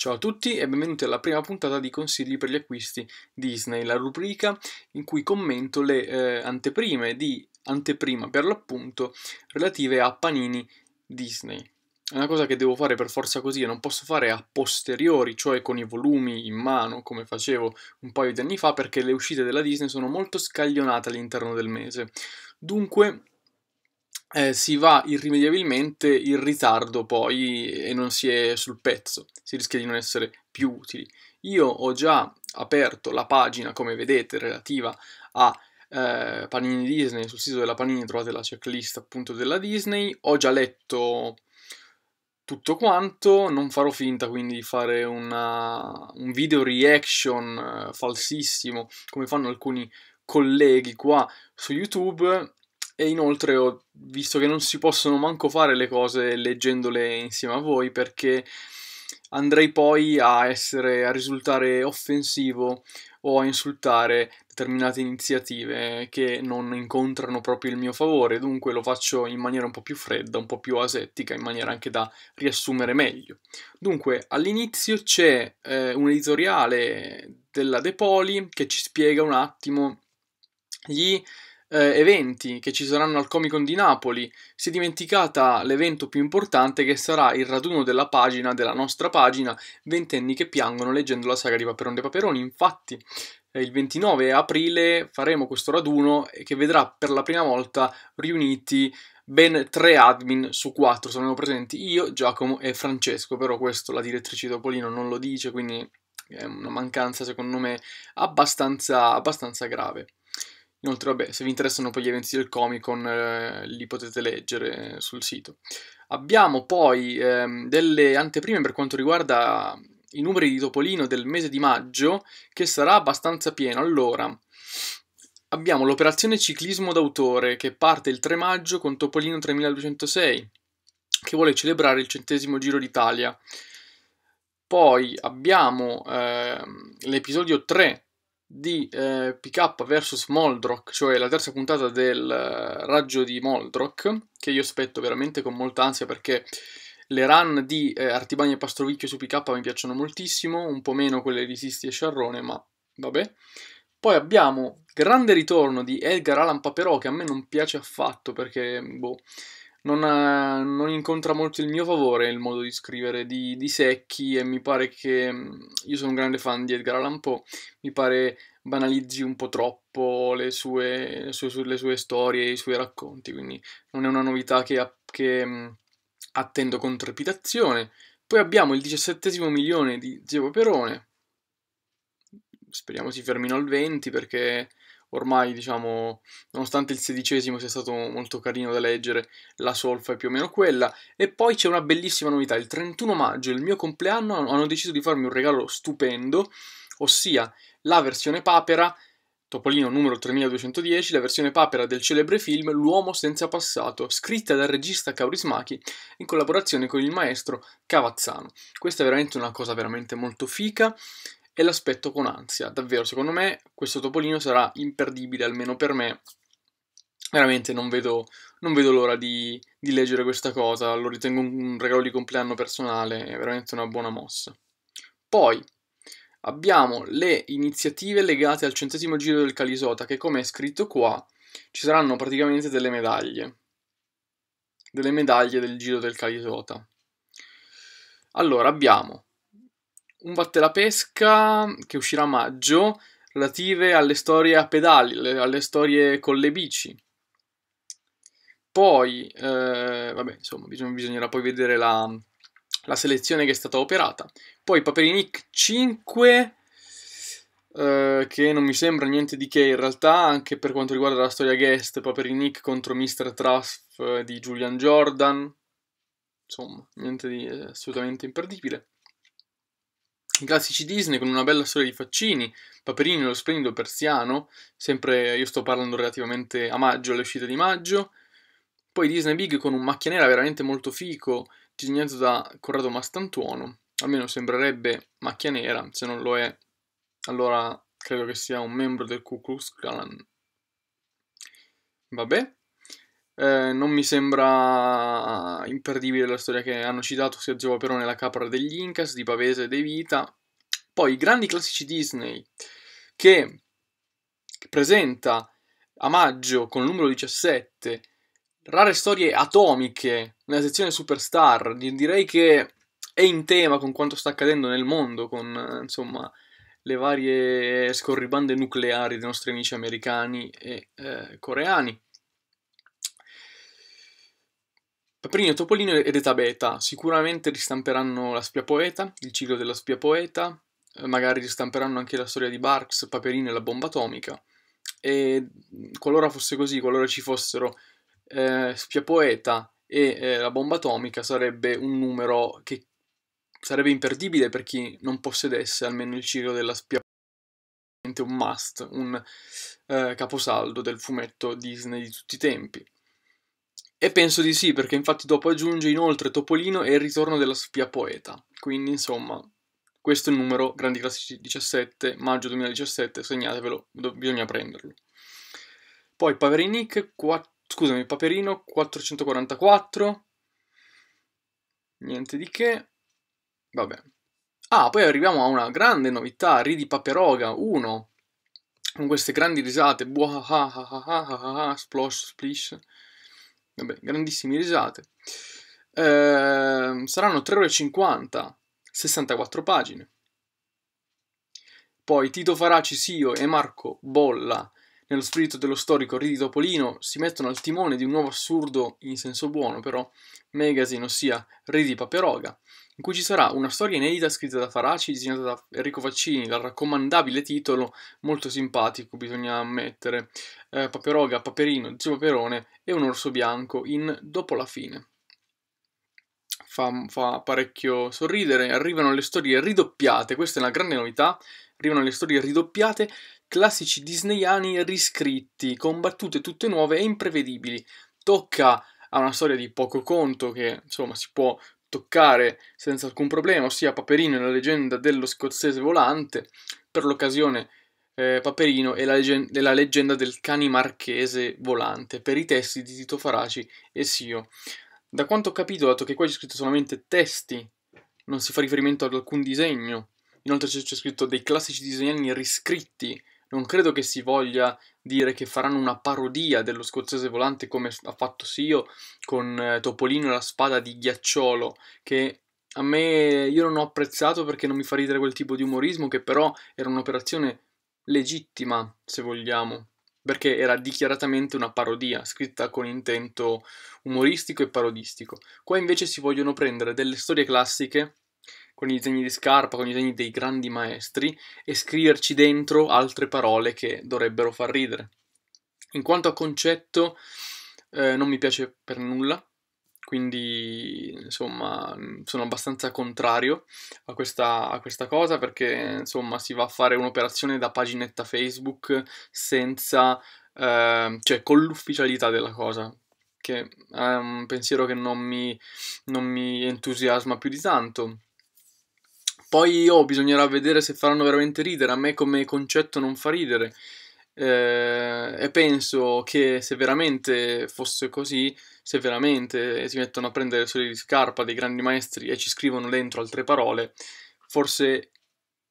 Ciao a tutti e benvenuti alla prima puntata di Consigli per gli acquisti Disney, la rubrica in cui commento le eh, anteprime di anteprima per l'appunto relative a panini Disney. È una cosa che devo fare per forza così e non posso fare a posteriori, cioè con i volumi in mano come facevo un paio di anni fa perché le uscite della Disney sono molto scaglionate all'interno del mese. Dunque eh, si va irrimediabilmente in ritardo poi e non si è sul pezzo, si rischia di non essere più utili. Io ho già aperto la pagina, come vedete, relativa a eh, Panini Disney, sul sito della Panini trovate la checklist appunto della Disney, ho già letto tutto quanto, non farò finta quindi di fare una, un video reaction eh, falsissimo come fanno alcuni colleghi qua su YouTube, e inoltre ho visto che non si possono manco fare le cose leggendole insieme a voi perché andrei poi a, essere, a risultare offensivo o a insultare determinate iniziative che non incontrano proprio il mio favore, dunque lo faccio in maniera un po' più fredda, un po' più asettica, in maniera anche da riassumere meglio. Dunque, all'inizio c'è eh, un editoriale della De Poli che ci spiega un attimo gli eh, eventi che ci saranno al Comic Con di Napoli, si è dimenticata l'evento più importante che sarà il raduno della pagina, della nostra pagina, Ventenni che piangono leggendo la saga di Paperon dei Paperoni. Infatti, eh, il 29 aprile faremo questo raduno che vedrà per la prima volta riuniti ben tre admin su quattro saranno presenti io, Giacomo e Francesco, però questo la direttrice di Topolino non lo dice, quindi è una mancanza secondo me abbastanza, abbastanza grave. Inoltre, vabbè, se vi interessano poi gli eventi del Comic Con, eh, li potete leggere sul sito. Abbiamo poi ehm, delle anteprime per quanto riguarda i numeri di Topolino del mese di maggio, che sarà abbastanza pieno. Allora, abbiamo l'operazione ciclismo d'autore, che parte il 3 maggio con Topolino 3206, che vuole celebrare il centesimo Giro d'Italia. Poi abbiamo ehm, l'episodio 3 di eh, PK vs Moldrock, cioè la terza puntata del eh, Raggio di Moldrock, che io aspetto veramente con molta ansia perché le run di eh, Artibani e Pastrovicchio su PK mi piacciono moltissimo, un po' meno quelle di Sisti e Sciarrone, ma vabbè. Poi abbiamo grande ritorno di Edgar Allan Paperò, che a me non piace affatto perché, boh, non, ha, eh, non, incontra molto il mio favore il modo di scrivere di, di, Secchi e mi pare che mm, io sono un grande fan di Edgar Allan Poe, mi pare banalizzi un po' troppo le sue, le sue, le sue storie, i suoi racconti, quindi non è una novità che, che mm, attendo con trepidazione. Poi abbiamo il diciassettesimo milione di Zio Paperone, speriamo si fermino al 20 perché ormai diciamo, nonostante il sedicesimo sia stato molto carino da leggere, la solfa è più o meno quella. E poi c'è una bellissima novità, il 31 maggio, il mio compleanno, hanno deciso di farmi un regalo stupendo, ossia la versione papera, Topolino numero 3210, la versione papera del celebre film L'uomo senza passato, scritta dal regista Kaurismachi in collaborazione con il maestro Cavazzano. Questa è veramente una cosa veramente molto fica e l'aspetto con ansia. Davvero, secondo me questo Topolino sarà imperdibile, almeno per me. Veramente non vedo, non vedo l'ora di, di leggere questa cosa, lo ritengo un regalo di compleanno personale, è veramente una buona mossa. Poi, abbiamo le iniziative legate al centesimo giro del Calisota, che come è scritto qua ci saranno praticamente delle medaglie. Delle medaglie del giro del Calisota. Allora abbiamo un batte la pesca che uscirà a maggio, relative alle storie a pedali, alle storie con le bici. Poi, eh, vabbè, insomma, bisogna, bisognerà poi vedere la, la, selezione che è stata operata. Poi Paperinic 5, eh, che non mi sembra niente di che in realtà, anche per quanto riguarda la storia guest, Paperinic contro Mr. Trust eh, di Julian Jordan. Insomma, niente di eh, assolutamente imperdibile. I classici Disney con una bella storia di Faccini, Paperino e lo splendido persiano, sempre io sto parlando relativamente a maggio, alle uscite di maggio, poi Disney Big con un macchia nera veramente molto fico, disegnato da Corrado Mastantuono, almeno sembrerebbe macchia nera, se non lo è allora credo che sia un membro del Ku Klux Klan. Vabbè. Eh, non mi sembra imperdibile la storia che hanno citato sia Giova Perone la capra degli Incas, di Pavese e De Vita. Poi i grandi classici Disney che presenta a maggio con il numero 17 rare storie atomiche nella sezione Superstar. Direi che è in tema con quanto sta accadendo nel mondo, con insomma le varie scorribande nucleari dei nostri amici americani e eh, coreani. Paperino Topolino ed Età Beta, sicuramente ristamperanno la spia poeta, il ciclo della spia poeta, eh, magari ristamperanno anche la storia di Barks, Paperino e la bomba atomica. E mm, qualora fosse così, qualora ci fossero eh, spia poeta e eh, la bomba atomica, sarebbe un numero che sarebbe imperdibile per chi non possedesse almeno il ciclo della spia un must, un eh, caposaldo del fumetto Disney di tutti i tempi. E penso di sì, perché infatti dopo aggiunge inoltre Topolino e il ritorno della spia poeta. Quindi, insomma, questo è il numero, Grandi Classici 17, maggio 2017, segnatevelo, do- bisogna prenderlo. Poi Paperinic, qua- scusami, Paperino 444, niente di che, vabbè. Ah, poi arriviamo a una grande novità, Ridi Paperoga 1, con queste grandi risate, buah ah ah ah ah ah ah, ah splosh, splish. Vabbè, grandissime risate. Eh, saranno 3 ore e 50, 64 pagine. Poi Tito Faraci Sio e Marco Bolla, nello spirito dello storico Ridi Topolino, si mettono al timone di un nuovo assurdo, in senso buono però, magazine, ossia Ridi Paperoga, in cui ci sarà una storia inedita scritta da Faraci, disegnata da Enrico Faccini, dal raccomandabile titolo, molto simpatico, bisogna ammettere, eh, Paperoga, Paperino, Zio Paperone e un orso bianco in Dopo la fine. Fa, fa parecchio sorridere, arrivano le storie ridoppiate, questa è una grande novità, arrivano le storie ridoppiate, classici disneyani riscritti, combattute tutte nuove e imprevedibili. Tocca a una storia di poco conto che insomma si può toccare senza alcun problema, ossia Paperino e la leggenda dello scozzese volante. Per l'occasione eh, Paperino e la legge- della leggenda del cani marchese volante per i testi di Tito Faraci e Sio. Da quanto ho capito, dato che qua c'è scritto solamente testi, non si fa riferimento ad alcun disegno. Inoltre c'è, scritto dei classici disegnani riscritti. Non credo che si voglia dire che faranno una parodia dello scozzese volante come ha fatto Sio con eh, Topolino e la spada di Ghiacciolo, che a me io non ho apprezzato perché non mi fa ridere quel tipo di umorismo che però era un'operazione legittima, se vogliamo, perché era dichiaratamente una parodia, scritta con intento umoristico e parodistico. Qua invece si vogliono prendere delle storie classiche, con i disegni di scarpa, con i disegni dei grandi maestri, e scriverci dentro altre parole che dovrebbero far ridere. In quanto a concetto, eh, non mi piace per nulla, quindi insomma sono abbastanza contrario a questa, a questa, cosa perché insomma si va a fare un'operazione da paginetta Facebook senza, eh, cioè con l'ufficialità della cosa che è un pensiero che non mi, non mi entusiasma più di tanto. Poi oh, bisognerà vedere se faranno veramente ridere, a me come concetto non fa ridere, eh, e penso che se veramente fosse così, se veramente si mettono a prendere solo di scarpa dei grandi maestri e ci scrivono dentro altre parole, forse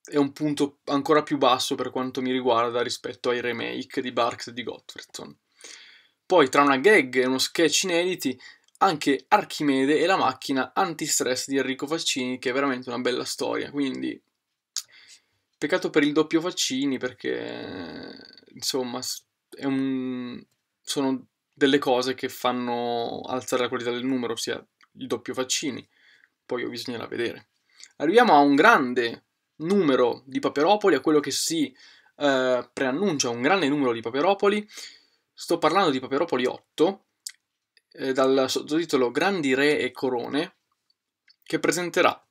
è un punto ancora più basso per quanto mi riguarda rispetto ai remake di Barks e di Gottfredson. Poi, tra una gag e uno sketch inediti, anche Archimede e la macchina antistress di Enrico Faccini, che è veramente una bella storia, quindi Peccato per il doppio vaccini perché, insomma, un... sono delle cose che fanno alzare la qualità del numero, sia il doppio vaccini. Poi bisognerà vedere. Arriviamo a un grande numero di paperopoli, a quello che si eh, preannuncia un grande numero di paperopoli. Sto parlando di Paperopoli 8, eh, dal sottotitolo Grandi Re e Corone, che presenterà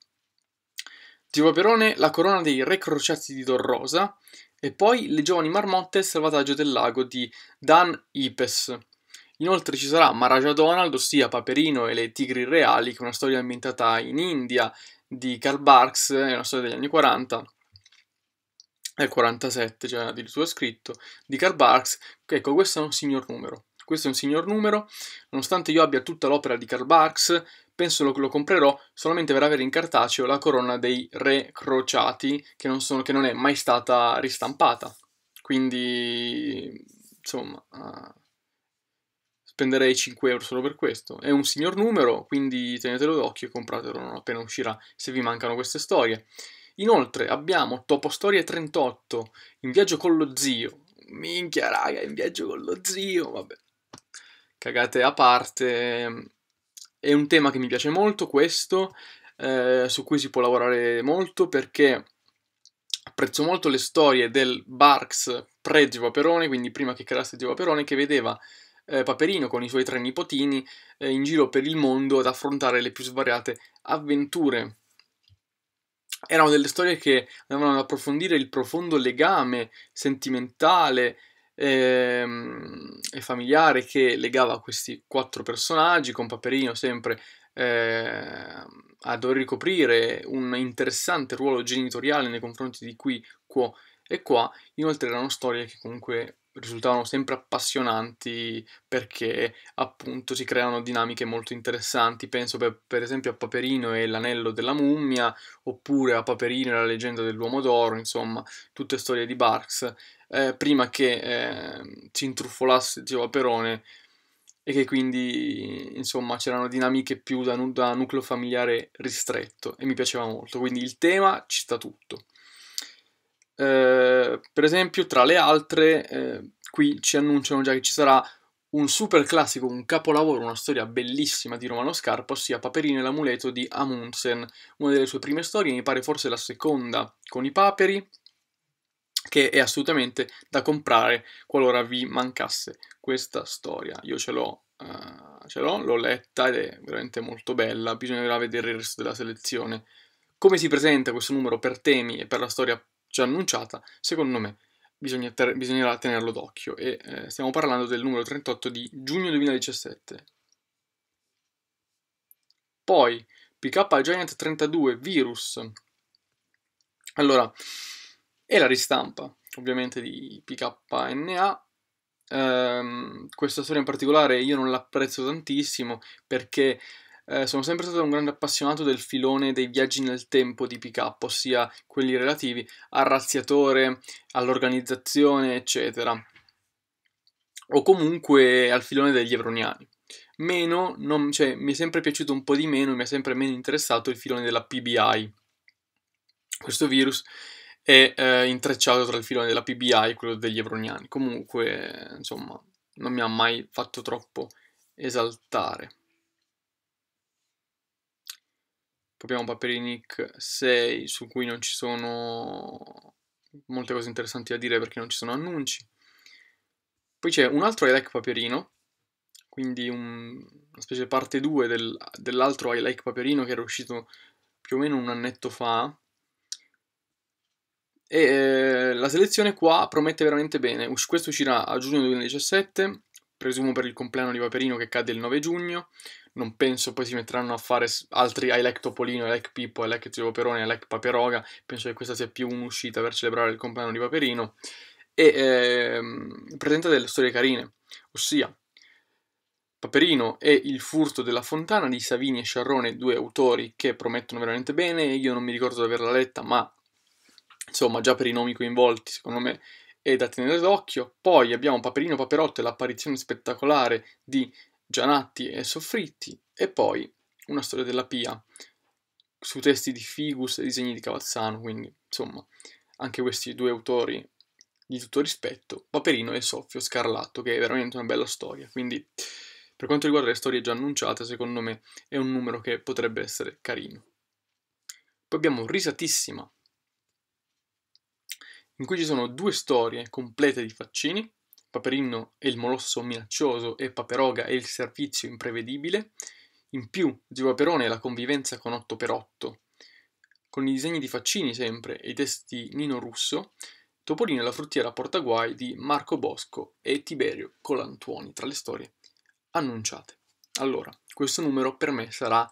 Tiro Perone, La corona dei re crociati di Rosa e poi Le giovani marmotte e il salvataggio del lago di Dan Ipes. Inoltre ci sarà Maraja Donald, ossia Paperino e le tigri reali, che è una storia ambientata in India di Karl Barks, è una storia degli anni 40 del 47, cioè addirittura scritto, di Karl Barks, ecco, questo è un signor numero. Questo è un signor numero, nonostante io abbia tutta l'opera di Karl Barks, Penso lo, lo comprerò solamente per avere in cartaceo la corona dei re crociati che non, sono, che non è mai stata ristampata. Quindi, insomma, uh, spenderei 5 euro solo per questo. È un signor numero, quindi tenetelo d'occhio e compratelo non appena uscirà se vi mancano queste storie. Inoltre abbiamo Topo Storie 38, In viaggio con lo zio. Minchia raga, In viaggio con lo zio, vabbè. Cagate a parte, è un tema che mi piace molto questo, eh, su cui si può lavorare molto perché apprezzo molto le storie del Barks pre-Gio Paperone, quindi prima che creasse Gio Paperone, che vedeva eh, Paperino con i suoi tre nipotini eh, in giro per il mondo ad affrontare le più svariate avventure. Erano delle storie che andavano ad approfondire il profondo legame sentimentale e, ehm, e familiare che legava questi quattro personaggi con Paperino sempre eh, a dover ricoprire un interessante ruolo genitoriale nei confronti di qui, qua e qua. Inoltre erano storie che comunque risultavano sempre appassionanti perché appunto si creano dinamiche molto interessanti. Penso per, per esempio a Paperino e l'anello della mummia, oppure a Paperino e la leggenda dell'uomo d'oro, insomma, tutte storie di Barks, eh, prima che eh, ci intruffolasse Gio Perone e che quindi insomma c'erano dinamiche più da, nu- da nucleo familiare ristretto e mi piaceva molto, quindi il tema ci sta tutto. Eh, per esempio, tra le altre, eh, qui ci annunciano già che ci sarà un super classico, un capolavoro, una storia bellissima di Romano Scarpa, ossia Paperino e l'amuleto di Amundsen, una delle sue prime storie, mi pare forse la seconda con i paperi, che è assolutamente da comprare qualora vi mancasse questa storia. Io ce l'ho, uh, ce l'ho, l'ho letta ed è veramente molto bella, bisognerà vedere il resto della selezione. Come si presenta questo numero per temi e per la storia già annunciata, secondo me ter- bisognerà tenerlo d'occhio e eh, stiamo parlando del numero 38 di giugno 2017. Poi PK Giant 32 Virus. Allora, è la ristampa ovviamente di PKNA. Ehm, questa storia in particolare io non l'apprezzo tantissimo perché eh, sono sempre stato un grande appassionato del filone dei viaggi nel tempo di pick up, ossia quelli relativi al razziatore, all'organizzazione, eccetera, o comunque al filone degli evroniani. Meno, non, cioè, mi è sempre piaciuto un po' di meno, mi è sempre meno interessato il filone della PBI. Questo virus è eh, intrecciato tra il filone della PBI e quello degli evroniani. Comunque, insomma, non mi ha mai fatto troppo esaltare. Proviamo Paperinic 6 su cui non ci sono molte cose interessanti da dire perché non ci sono annunci. Poi c'è un altro I Like Paperino, quindi un, una specie parte 2 del, dell'altro I Like Paperino che era uscito più o meno un annetto fa. E eh, la selezione qua promette veramente bene. Us- questo uscirà a giugno 2017 presumo per il compleanno di Paperino che cade il 9 giugno, non penso poi si metteranno a fare altri I like Topolino, I like Pippo, I like Zio Paperone, I like Paperoga, penso che questa sia più un'uscita per celebrare il compleanno di Paperino, e ehm, presenta delle storie carine, ossia Paperino e Il furto della fontana di Savini e Sciarrone, due autori che promettono veramente bene, io non mi ricordo di averla letta, ma insomma già per i nomi coinvolti, secondo me e da tenere d'occhio. Poi abbiamo Paperino Paperotto e l'apparizione spettacolare di Gianatti e Soffritti e poi Una storia della Pia su testi di Figus e disegni di Cavazzano, quindi insomma anche questi due autori di tutto rispetto, Paperino e Soffio Scarlatto, che è veramente una bella storia, quindi per quanto riguarda le storie già annunciate, secondo me è un numero che potrebbe essere carino. Poi abbiamo Risatissima, in cui ci sono due storie complete di Faccini, Paperino e il molosso minaccioso e Paperoga e il servizio imprevedibile, in più Zio Paperone e la convivenza con 8x8, con i disegni di Faccini sempre e i testi Nino Russo, Topolino e la fruttiera portaguai di Marco Bosco e Tiberio Colantuoni tra le storie annunciate. Allora, questo numero per me sarà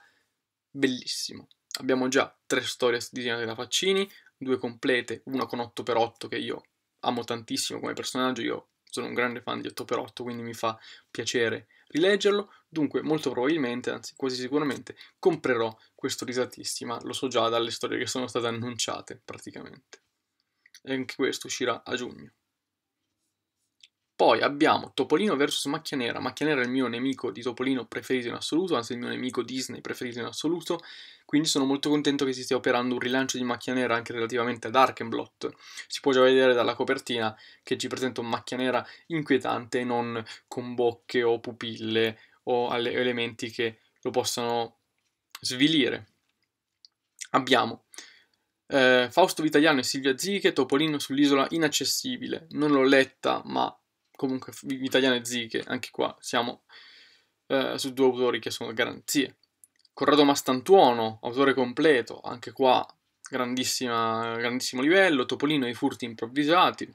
bellissimo. Abbiamo già tre storie disegnate da Faccini, due complete, una con 8x8 che io amo tantissimo come personaggio, io sono un grande fan di 8x8, quindi mi fa piacere rileggerlo, dunque molto probabilmente, anzi quasi sicuramente, comprerò questo Risatisti, ma lo so già dalle storie che sono state annunciate praticamente. E anche questo uscirà a giugno. Poi abbiamo Topolino vs Macchia Nera. Macchia Nera è il mio nemico di Topolino preferito in assoluto, anzi il mio nemico Disney preferito in assoluto, quindi sono molto contento che si stia operando un rilancio di Macchia Nera anche relativamente ad Arkenblot. Si può già vedere dalla copertina che ci presenta un Macchia Nera inquietante, non con bocche o pupille o elementi che lo possano svilire. Abbiamo eh, Fausto Vitaliano e Silvia Ziche, Topolino sull'isola inaccessibile. Non l'ho letta, ma comunque italiane Ziche, anche qua siamo eh, su due autori che sono garanzie. Corrado Mastantuono, autore completo, anche qua grandissimo livello, Topolino e i furti improvvisati.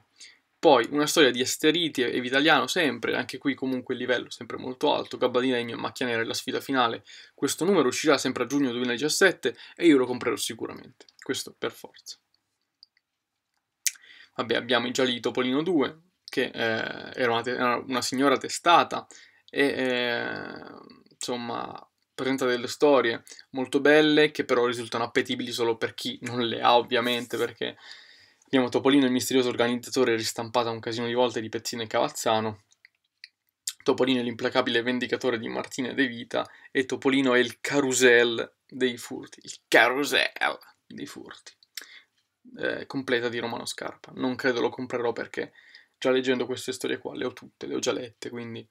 Poi una storia di Esteriti e Vitaliano sempre, anche qui comunque il livello sempre molto alto, Gabbadina e Macchia Nera è la sfida finale. Questo numero uscirà sempre a giugno 2017 e io lo comprerò sicuramente, questo per forza. Vabbè, abbiamo già lì Topolino 2, che eh, era, una, te- una, signora testata e eh, insomma presenta delle storie molto belle che però risultano appetibili solo per chi non le ha ovviamente perché abbiamo Topolino il misterioso organizzatore ristampata un casino di volte di Pezzino e Cavazzano Topolino è l'implacabile vendicatore di Martina De Vita e Topolino è il carusel dei furti il carusel dei furti eh, completa di Romano Scarpa non credo lo comprerò perché già leggendo queste storie qua, le ho tutte, le ho già lette, quindi...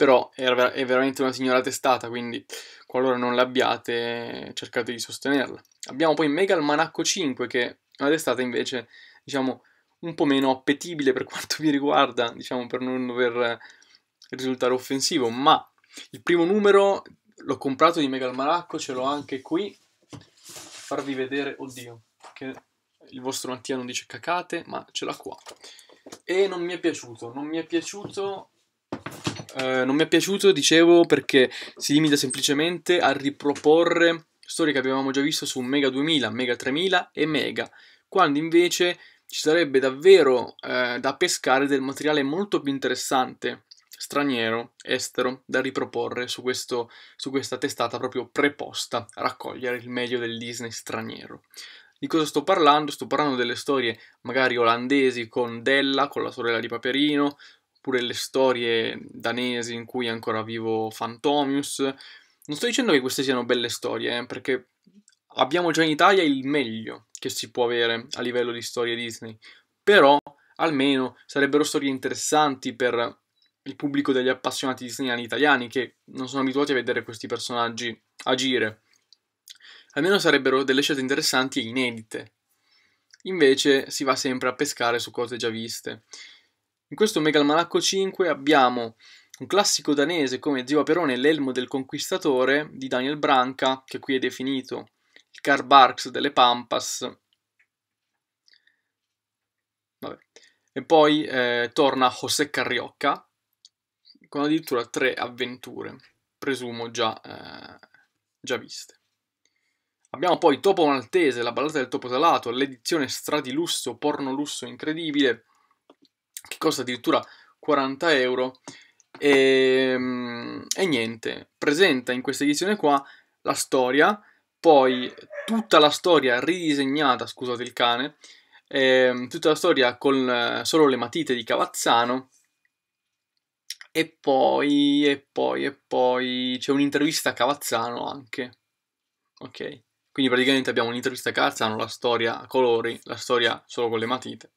Però è, veramente una signora testata, quindi qualora non l'abbiate cercate di sostenerla. Abbiamo poi Mega Almanacco 5, che è una testata invece, diciamo, un po' meno appetibile per quanto mi riguarda, diciamo, per non dover risultare offensivo, ma il primo numero l'ho comprato di Mega Almanacco, ce l'ho anche qui, farvi vedere, oddio, che il vostro Mattia non dice cacate, ma ce l'ha qua. E non mi è piaciuto, non mi è piaciuto Uh, non mi è piaciuto, dicevo, perché si limita semplicemente a riproporre storie che avevamo già visto su Mega 2000, Mega 3000 e Mega, quando invece ci sarebbe davvero uh, da pescare del materiale molto più interessante, straniero, estero, da riproporre su, questo, su questa testata proprio preposta a raccogliere il meglio del Disney straniero. Di cosa sto parlando? Sto parlando delle storie magari olandesi con Della, con la sorella di Paperino, oppure le storie danesi in cui è ancora vivo Fantomius. Non sto dicendo che queste siano belle storie, eh, perché abbiamo già in Italia il meglio che si può avere a livello di storie Disney, però almeno sarebbero storie interessanti per il pubblico degli appassionati disneyani italiani che non sono abituati a vedere questi personaggi agire almeno sarebbero delle scelte interessanti e inedite. Invece si va sempre a pescare su cose già viste. In questo Megal Malacco 5 abbiamo un classico danese come Zio Aperone l'elmo del conquistatore di Daniel Branca, che qui è definito il Karl Barks delle Pampas. Vabbè. E poi eh, torna José Carriocca con addirittura tre avventure, presumo già, eh, già viste. Abbiamo poi Topo Maltese, la ballata del topo salato, l'edizione stradilusso, porno lusso incredibile, che costa addirittura 40 euro. E, ehm, e, niente, presenta in questa edizione qua la storia, poi tutta la storia ridisegnata, scusate il cane, eh, tutta la storia con eh, solo le matite di Cavazzano. E poi, e poi, e poi c'è un'intervista a Cavazzano anche. Ok. Quindi praticamente abbiamo un'intervista a Carzano, la storia a colori, la storia solo con le matite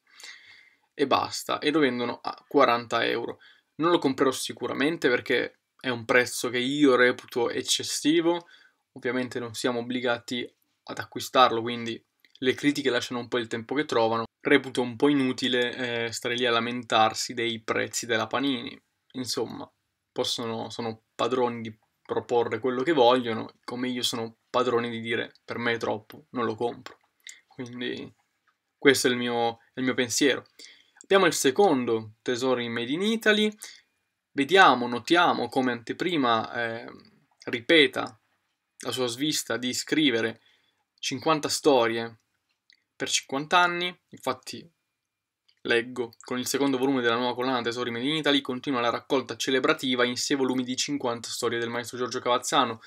e basta. E lo vendono a 40 euro. Non lo comprerò sicuramente perché è un prezzo che io reputo eccessivo. Ovviamente non siamo obbligati ad acquistarlo, quindi le critiche lasciano un po' il tempo che trovano. Reputo un po' inutile eh, stare lì a lamentarsi dei prezzi della Panini. Insomma, possono, sono padroni di proporre quello che vogliono, come io sono padrone di dire per me è troppo, non lo compro. Quindi questo è il mio, è il mio pensiero. Abbiamo il secondo tesoro in Made in Italy, vediamo, notiamo come anteprima eh, ripeta la sua svista di scrivere 50 storie per 50 anni, infatti Leggo. Con il secondo volume della nuova collana Tesori Made in Italy continua la raccolta celebrativa in sei volumi di 50 storie del maestro Giorgio Cavazzano.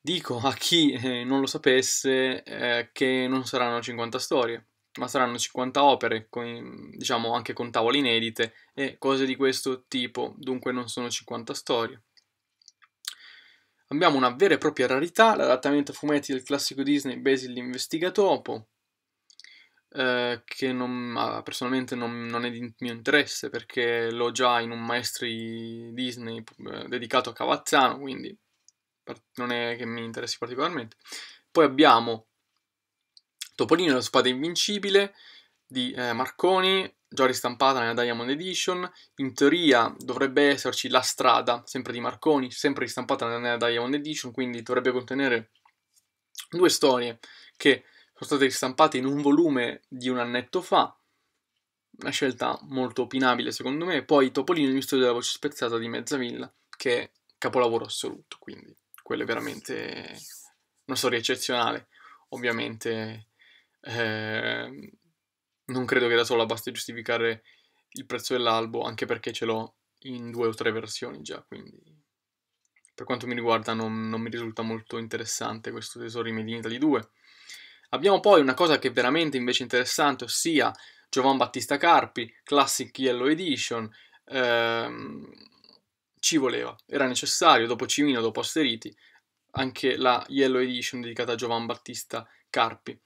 Dico a chi eh, non lo sapesse eh, che non saranno 50 storie, ma saranno 50 opere, con, diciamo anche con tavole inedite e cose di questo tipo, dunque non sono 50 storie. Abbiamo una vera e propria rarità, l'adattamento a fumetti del classico Disney Basil l'Investigatopo, eh, che non, personalmente non, non, è di mio interesse perché l'ho già in un maestri Disney eh, dedicato a Cavazzano, quindi non è che mi interessi particolarmente. Poi abbiamo Topolino e la spada invincibile di eh, Marconi, già ristampata nella Diamond Edition. In teoria dovrebbe esserci La strada, sempre di Marconi, sempre ristampata nella Diamond Edition, quindi dovrebbe contenere due storie che sono state ristampate in un volume di un annetto fa, una scelta molto opinabile secondo me, poi Topolino il mistero della voce spezzata di Mezzavilla, che è capolavoro assoluto, quindi quello è veramente una storia eccezionale, ovviamente eh, non credo che da sola basti giustificare il prezzo dell'albo, anche perché ce l'ho in due o tre versioni già, quindi per quanto mi riguarda non, non mi risulta molto interessante questo tesoro in in Italy 2. Abbiamo poi una cosa che è veramente invece interessante, ossia Giovan Battista Carpi, Classic Yellow Edition, ehm, ci voleva, era necessario, dopo Cimino, dopo Asteriti, anche la Yellow Edition dedicata a Giovan Battista Carpi.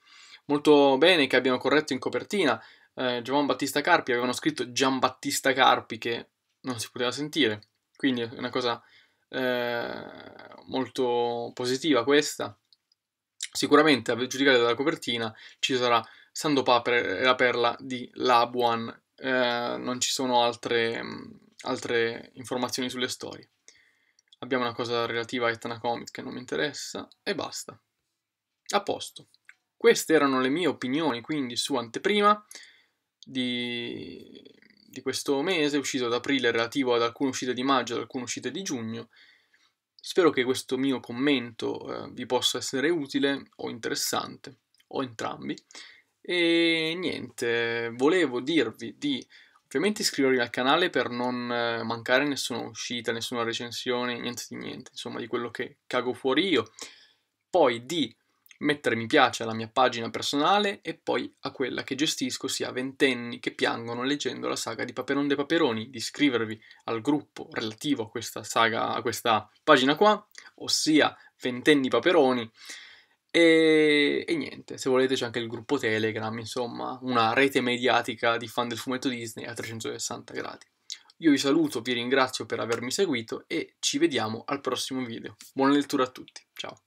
Molto bene che abbiano corretto in copertina, eh, Giovan Battista Carpi avevano scritto Giambattista Carpi che non si poteva sentire, quindi è una cosa eh, molto positiva questa. Sicuramente, a giudicare dalla copertina, ci sarà Sandopa e la perla di Labuan. Eh, non ci sono altre, mm, altre informazioni sulle storie. Abbiamo una cosa relativa a Etna Comics che non mi interessa e basta. A posto. Queste erano le mie opinioni quindi su anteprima di, di questo mese, uscito ad aprile, relativo ad alcune uscite di maggio, ad alcune uscite di giugno. Spero che questo mio commento eh, vi possa essere utile o interessante, o entrambi. E niente, volevo dirvi di ovviamente iscrivervi al canale per non eh, mancare nessuna uscita, nessuna recensione, niente di niente, insomma di quello che cago fuori io. Poi di mettere mi piace alla mia pagina personale e poi a quella che gestisco sia ventenni che piangono leggendo la saga di Paperon de Paperoni, di iscrivervi al gruppo relativo a questa saga, a questa pagina qua, ossia ventenni paperoni. E, e niente, se volete c'è anche il gruppo Telegram, insomma, una rete mediatica di fan del fumetto Disney a 360 gradi. Io vi saluto, vi ringrazio per avermi seguito e ci vediamo al prossimo video. Buona lettura a tutti, ciao!